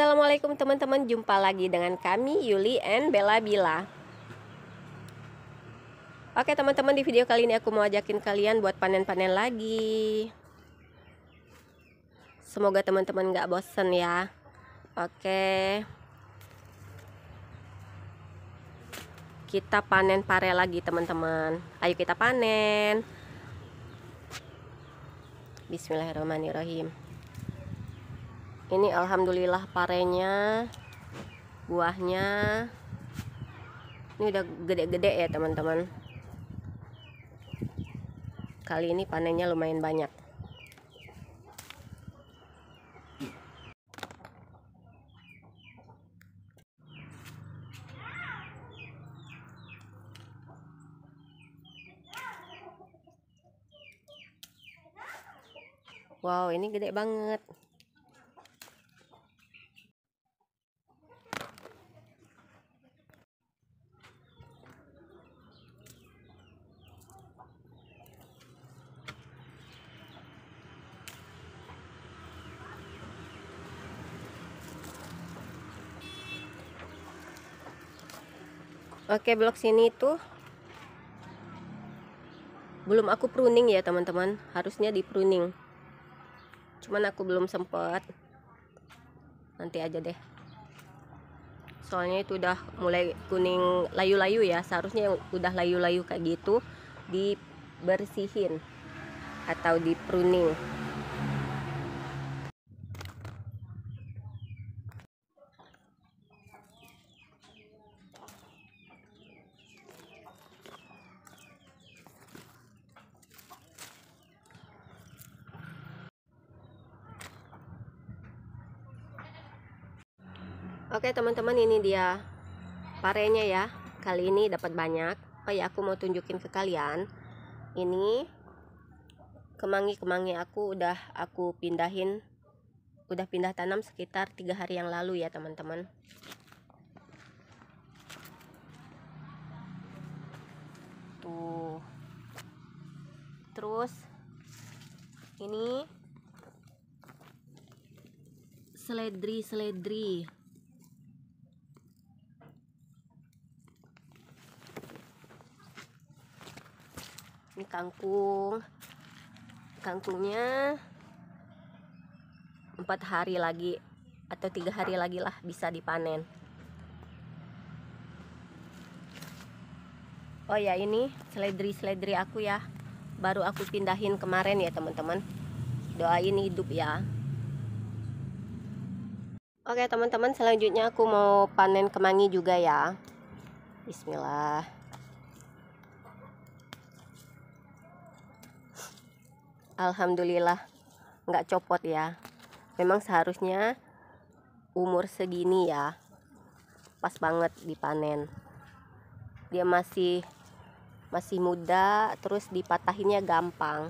Assalamualaikum teman-teman, jumpa lagi dengan kami Yuli and Bella Bila. Oke teman-teman, di video kali ini aku mau ajakin kalian buat panen-panen lagi. Semoga teman-teman gak bosen ya. Oke. Kita panen pare lagi teman-teman. Ayo kita panen. Bismillahirrahmanirrahim ini alhamdulillah parenya buahnya ini udah gede-gede ya teman-teman kali ini panennya lumayan banyak Wow, ini gede banget. Oke blok sini itu belum aku pruning ya teman-teman harusnya di pruning cuman aku belum sempat nanti aja deh soalnya itu udah mulai kuning layu-layu ya seharusnya udah layu-layu kayak gitu dibersihin atau di pruning Oke teman-teman ini dia parenya ya. Kali ini dapat banyak. Oh ya aku mau tunjukin ke kalian. Ini kemangi-kemangi aku udah aku pindahin udah pindah tanam sekitar tiga hari yang lalu ya teman-teman tuh terus ini seledri seledri ini kangkung kangkungnya empat hari lagi atau tiga hari lagi lah bisa dipanen oh ya ini seledri seledri aku ya baru aku pindahin kemarin ya teman-teman doain hidup ya oke teman-teman selanjutnya aku mau panen kemangi juga ya Bismillah alhamdulillah nggak copot ya memang seharusnya umur segini ya pas banget dipanen dia masih masih muda terus dipatahinnya gampang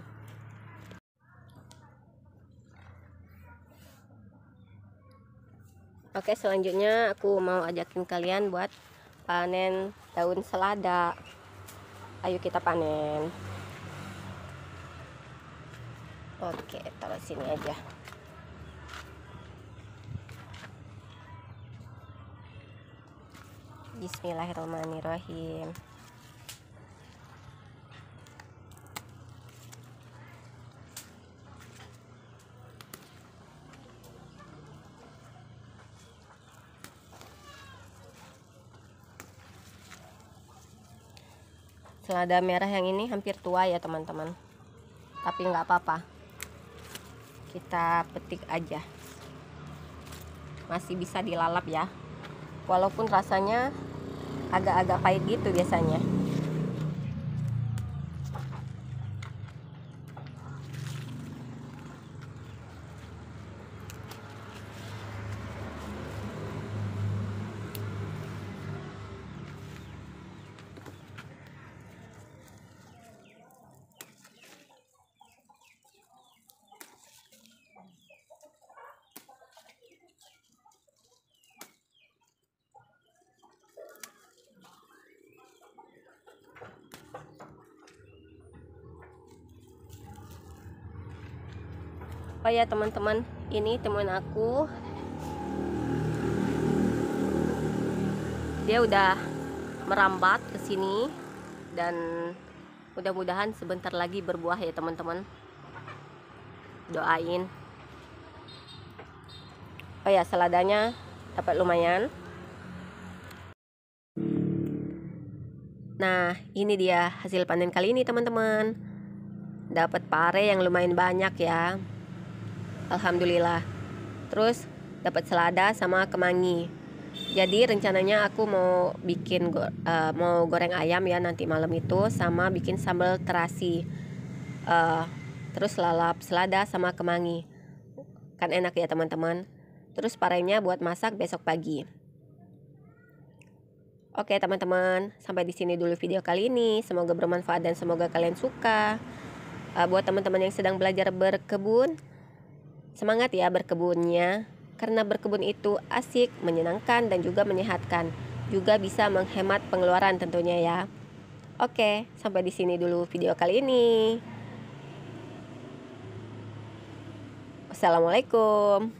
Oke selanjutnya aku mau ajakin kalian buat panen daun selada Ayo kita panen Oke, taruh sini aja. Bismillahirrahmanirrahim. Selada merah yang ini hampir tua ya teman-teman. Tapi nggak apa-apa kita petik aja masih bisa dilalap ya walaupun rasanya agak-agak pahit gitu biasanya apa ya teman-teman ini teman aku dia udah merambat ke sini dan mudah-mudahan sebentar lagi berbuah ya teman-teman doain oh ya seladanya dapat lumayan Nah, ini dia hasil panen kali ini, teman-teman. Dapat pare yang lumayan banyak ya alhamdulillah terus dapat selada sama kemangi jadi rencananya aku mau bikin uh, mau goreng ayam ya nanti malam itu sama bikin sambal terasi uh, terus lalap selada sama kemangi kan enak ya teman-teman terus parainya buat masak besok pagi Oke teman-teman, sampai di sini dulu video kali ini. Semoga bermanfaat dan semoga kalian suka. Uh, buat teman-teman yang sedang belajar berkebun, Semangat ya berkebunnya, karena berkebun itu asik, menyenangkan, dan juga menyehatkan. Juga bisa menghemat pengeluaran tentunya ya. Oke, sampai di sini dulu video kali ini. Assalamualaikum.